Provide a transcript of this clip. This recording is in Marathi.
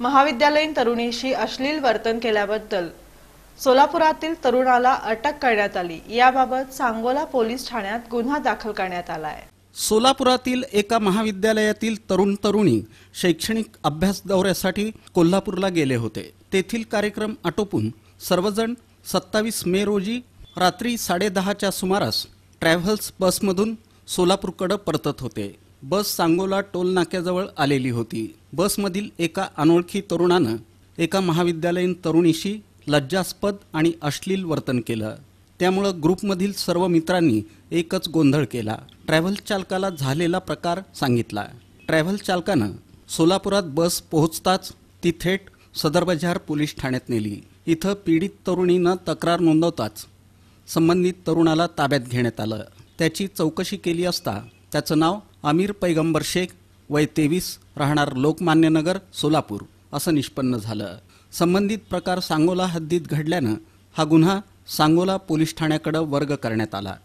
महाविद्यालयीन तरुणीशी अश्लील वर्तन केल्याबद्दल सोलापुरातील तरुणाला अटक करण्यात आली याबाबत सांगोला पोलीस ठाण्यात गुन्हा दाखल करण्यात आला आहे सोलापुरातील एका महाविद्यालयातील तरुण तरुणी शैक्षणिक अभ्यास दौऱ्यासाठी कोल्हापूरला गेले होते तेथील कार्यक्रम आटोपून सर्वजण सत्तावीस मे रोजी रात्री साडेदहाच्या सुमारास ट्रॅव्हल्स बसमधून सोलापूरकडं परतत होते बस सांगोला टोल नाक्याजवळ आलेली होती बसमधील एका अनोळखी तरुणानं एका महाविद्यालयीन तरुणीशी लज्जास्पद आणि अश्लील वर्तन केलं त्यामुळं ग्रुपमधील सर्व मित्रांनी एकच गोंधळ केला ट्रॅव्हल चालकाला झालेला प्रकार सांगितला ट्रॅव्हल चालकानं सोलापुरात बस पोहोचताच ती थेट सदरबजार पोलीस ठाण्यात नेली इथं पीडित तरुणीनं तक्रार नोंदवताच संबंधित तरुणाला ताब्यात घेण्यात आलं त्याची चौकशी केली असता त्याचं नाव अमीर पैगंबर शेख वय तेवीस राहणार लोकमान्यनगर सोलापूर असं निष्पन्न झालं संबंधित प्रकार सांगोला हद्दीत घडल्यानं हा गुन्हा सांगोला पोलीस ठाण्याकडं वर्ग करण्यात आला